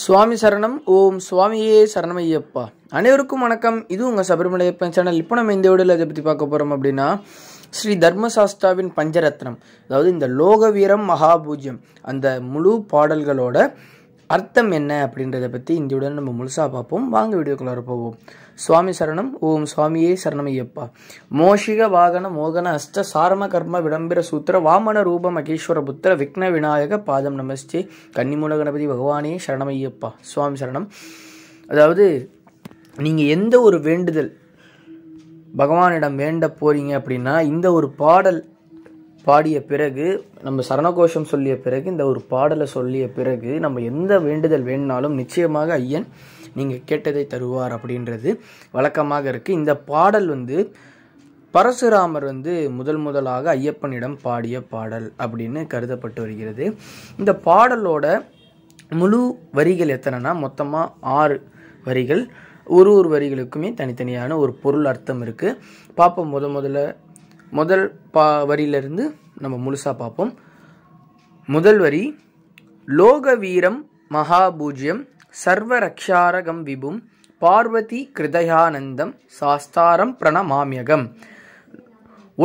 சுவாமி சரணம் ஓம் சுவாமியே சரணமையப்பா அனைவருக்கும் வணக்கம் இது உங்கள் ஐயப்பன் சேனல் இப்போ நம்ம இந்த வீடியோவில் இதை பற்றி பார்க்க போகிறோம் அப்படின்னா ஸ்ரீ தர்மசாஸ்திராவின் பஞ்சரத்னம் அதாவது இந்த லோக வீரம் மகாபூஜ்யம் அந்த முழு பாடல்களோட அர்த்தம் என்ன அப்படின்றத பற்றி இந்தியுடன் நம்ம முழுசாக பார்ப்போம் வாங்க வீடியோக்குள்ளே போவோம் சுவாமி சரணம் ஓம் சுவாமியே சரணம் ஐயப்பா மோஷிக வாகன மோகன அஷ்ட சாரம கர்ம விடம்பிர சூத்திர வாமன ரூப மகேஸ்வர புத்திர விக்ன விநாயக பாதம் நமஸ்தே கன்னிமூல கணபதி பகவானே சரணம் ஐயப்பா சுவாமி சரணம் அதாவது நீங்கள் எந்த ஒரு வேண்டுதல் பகவானிடம் வேண்ட போகிறீங்க அப்படின்னா இந்த ஒரு பாடல் பாடிய பிறகு நம்ம சரணகோஷம் சொல்லிய பிறகு இந்த ஒரு பாடலை சொல்லிய பிறகு நம்ம எந்த வேண்டுதல் வேணுனாலும் நிச்சயமாக ஐயன் நீங்கள் கேட்டதை தருவார் அப்படின்றது வழக்கமாக இருக்குது இந்த பாடல் வந்து பரசுராமர் வந்து முதல் முதலாக ஐயப்பனிடம் பாடிய பாடல் அப்படின்னு கருதப்பட்டு வருகிறது இந்த பாடலோட முழு வரிகள் எத்தனைனா மொத்தமாக ஆறு வரிகள் ஒரு ஒரு வரிகளுக்குமே தனித்தனியான ஒரு பொருள் அர்த்தம் இருக்குது பார்ப்போம் முத முதல்ல முதல் பா வரியிலிருந்து நம்ம முழுசாக பார்ப்போம் முதல் வரி லோக வீரம் மகாபூஜ்யம் சர்வரக்ஷாரகம் விபும் பார்வதி கிருதயானந்தம் சாஸ்தாரம் பிரணமாமியகம்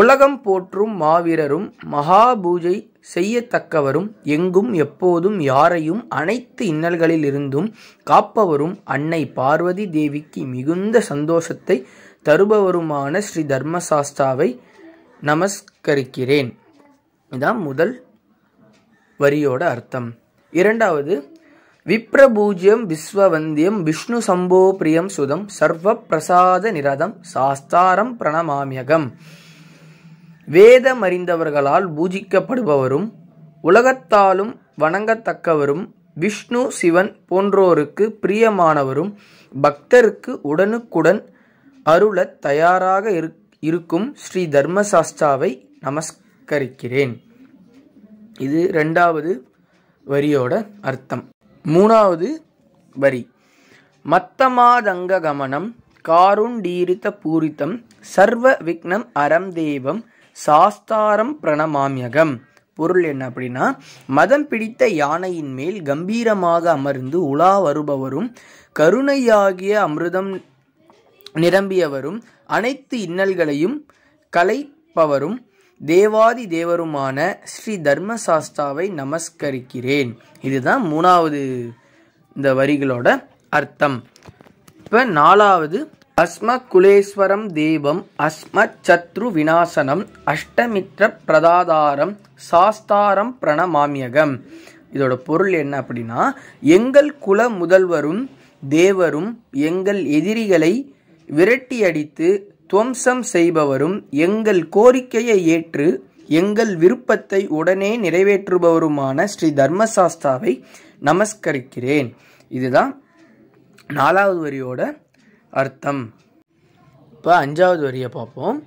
உலகம் போற்றும் மாவீரரும் மகாபூஜை செய்யத்தக்கவரும் எங்கும் எப்போதும் யாரையும் அனைத்து இன்னல்களிலிருந்தும் காப்பவரும் அன்னை பார்வதி தேவிக்கு மிகுந்த சந்தோஷத்தை தருபவருமான ஸ்ரீ தர்மசாஸ்தாவை நமஸ்கரிக்கிறேன் இதான் முதல் வரியோட அர்த்தம் இரண்டாவது விப்ரபூஜ்யம் விஸ்வவந்தியம் விஷ்ணு சம்போ பிரியம் சுதம் சர்வ பிரசாத நிரதம் சாஸ்தாரம் பிரணமாமியகம் வேதம் அறிந்தவர்களால் பூஜிக்கப்படுபவரும் உலகத்தாலும் வணங்கத்தக்கவரும் விஷ்ணு சிவன் போன்றோருக்கு பிரியமானவரும் பக்தருக்கு உடனுக்குடன் அருளத் தயாராக இருக்க இருக்கும் ஸ்ரீ தர்மசாஸ்தாவை நமஸ்கரிக்கிறேன் இது ரெண்டாவது வரியோட அர்த்தம் மூணாவது வரி மத்தமாதங்க கமனம் காருண்டீரித பூரித்தம் சர்வ விக்னம் அறம் தேவம் சாஸ்தாரம் பிரணமாமியகம் பொருள் என்ன அப்படின்னா மதம் பிடித்த யானையின் மேல் கம்பீரமாக அமர்ந்து உலா வருபவரும் கருணையாகிய அமிர்தம் நிரம்பியவரும் அனைத்து இன்னல்களையும் கலைப்பவரும் தேவாதி தேவருமான ஸ்ரீ தர்மசாஸ்தாவை நமஸ்கரிக்கிறேன் இதுதான் மூணாவது இந்த வரிகளோட அர்த்தம் இப்போ நாலாவது அஸ்ம குலேஸ்வரம் தேவம் அஸ்ம சத்ரு விநாசனம் அஷ்டமித்ர பிரதாதாரம் சாஸ்தாரம் பிரணமாமியகம் இதோட பொருள் என்ன அப்படின்னா எங்கள் குல முதல்வரும் தேவரும் எங்கள் எதிரிகளை விரட்டியடித்து துவம்சம் செய்பவரும் எங்கள் கோரிக்கையை ஏற்று எங்கள் விருப்பத்தை உடனே நிறைவேற்றுபவருமான ஸ்ரீ தர்மசாஸ்தாவை நமஸ்கரிக்கிறேன் இதுதான் நாலாவது வரியோட அர்த்தம் இப்போ அஞ்சாவது வரியை பார்ப்போம்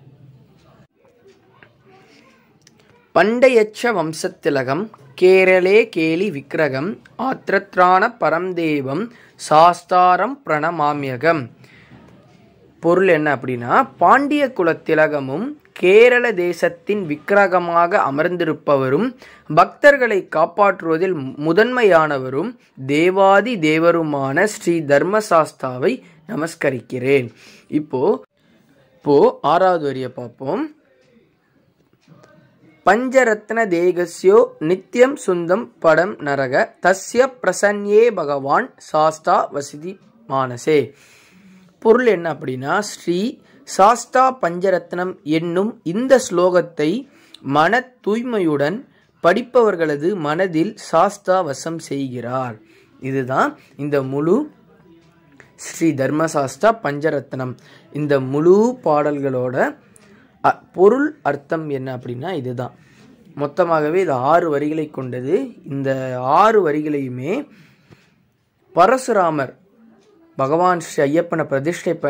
பண்டையச்ச வம்சத்திலகம் கேரளே கேலி விக்கிரகம் ஆத்திரத்ராண பரம்தேவம் சாஸ்தாரம் பிரணமாமியகம் பொருள் என்ன அப்படின்னா பாண்டிய குலத்திலகமும் கேரள தேசத்தின் விக்கிரகமாக அமர்ந்திருப்பவரும் பக்தர்களை காப்பாற்றுவதில் முதன்மையானவரும் தேவாதி தேவருமான ஸ்ரீ தர்மசாஸ்தாவை நமஸ்கரிக்கிறேன் இப்போ இப்போ ஆறாவது வரியை பார்ப்போம் பஞ்சரத்ன தேகஸ்யோ நித்தியம் சுந்தம் படம் நரக தஸ்ய பிரசன்யே பகவான் சாஸ்தா வசதி மானசே பொருள் என்ன அப்படின்னா ஸ்ரீ சாஸ்தா பஞ்சரத்னம் என்னும் இந்த ஸ்லோகத்தை மன தூய்மையுடன் படிப்பவர்களது மனதில் சாஸ்தா வசம் செய்கிறார் இதுதான் இந்த முழு ஸ்ரீ தர்மசாஸ்தா பஞ்சரத்னம் இந்த முழு பாடல்களோட பொருள் அர்த்தம் என்ன அப்படின்னா இதுதான் மொத்தமாகவே இது ஆறு வரிகளை கொண்டது இந்த ஆறு வரிகளையுமே பரசுராமர் பகவான் ஸ்ரீ ஐயப்பனை பிரதிஷ்டை ப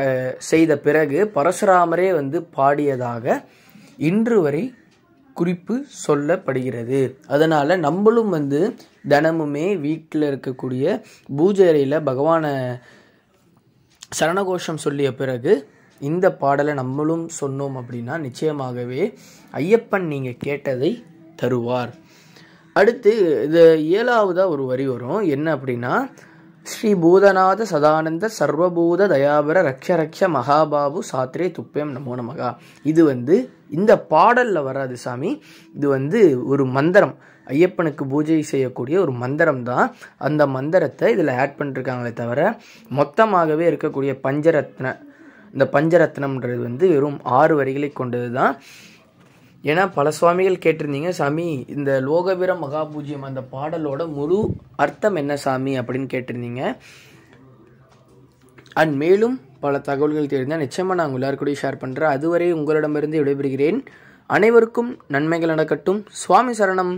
செய்த பிறகு பரசுராமரே வந்து பாடியதாக இன்று வரை குறிப்பு சொல்லப்படுகிறது அதனால் நம்மளும் வந்து தினமுமே வீட்டில் இருக்கக்கூடிய பூஜை அறையில் பகவானை சரணகோஷம் சொல்லிய பிறகு இந்த பாடலை நம்மளும் சொன்னோம் அப்படின்னா நிச்சயமாகவே ஐயப்பன் நீங்கள் கேட்டதை தருவார் அடுத்து இது ஏழாவதாக ஒரு வரி வரும் என்ன அப்படின்னா ஸ்ரீ பூதநாத சதானந்த சர்வபூத தயாபர ரக்ஷ ரக்ஷ மகாபாபு சாத்ரே துப்பேம் நமோ நமகா இது வந்து இந்த பாடலில் வராது சாமி இது வந்து ஒரு மந்திரம் ஐயப்பனுக்கு பூஜை செய்யக்கூடிய ஒரு மந்திரம் தான் அந்த மந்திரத்தை இதில் ஆட் பண்ணிருக்காங்களே தவிர மொத்தமாகவே இருக்கக்கூடிய பஞ்சரத்ன இந்த பஞ்சரத்னம்ன்றது வந்து வெறும் ஆறு வரிகளை கொண்டது தான் ஏன்னா பல சுவாமிகள் கேட்டிருந்தீங்க சாமி இந்த லோகவீர மகாபூஜ்யம் அந்த பாடலோட முழு அர்த்தம் என்ன சாமி அப்படின்னு கேட்டிருந்தீங்க அண்ட் மேலும் பல தகவல்கள் தெரிந்தால் நிச்சயமாக நான் எல்லாருக்கூடையும் ஷேர் பண்ணுறேன் அதுவரை உங்களிடமிருந்து விடைபெறுகிறேன் அனைவருக்கும் நன்மைகள் நடக்கட்டும் சுவாமி சரணம்